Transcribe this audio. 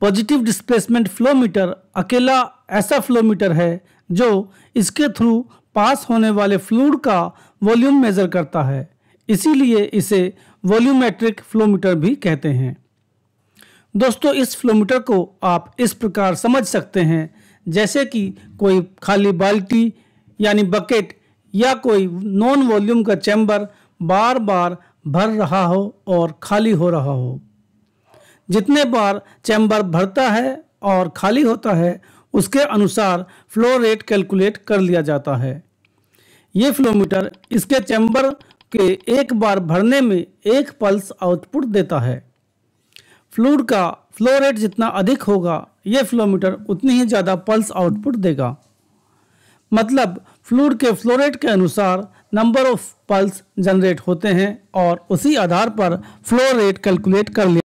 positive displacement flow meter अकेला ऐसा flow meter है जो इसके थ्रू पास होने वाले फ्लूड का वॉल्यूम मेज़र करता है इसीलिए इसे वॉल्यूमेट्रिक फ्लो मीटर भी कहते हैं दोस्तों इस फ्लो मीटर को आप इस प्रकार समझ सकते हैं जैसे कि कोई खाली बाल्टी यानी बकेट या कोई नॉन वॉल्यूम का चैम्बर बार बार भर रहा हो और खाली हो रहा हो जितने बार चैम्बर भरता है और खाली होता है उसके अनुसार फ्लो रेट कैलकुलेट कर लिया जाता है ये फ्लोमीटर इसके चैम्बर के एक बार भरने में एक पल्स आउटपुट देता है फ्लूड का फ्लो रेट जितना अधिक होगा ये फ्लोमीटर उतनी ही ज़्यादा पल्स आउटपुट देगा मतलब फ्लूड के फ्लो रेट के अनुसार नंबर ऑफ पल्स जनरेट होते हैं और उसी आधार पर फ्लो रेट कैलकुलेट कर लिया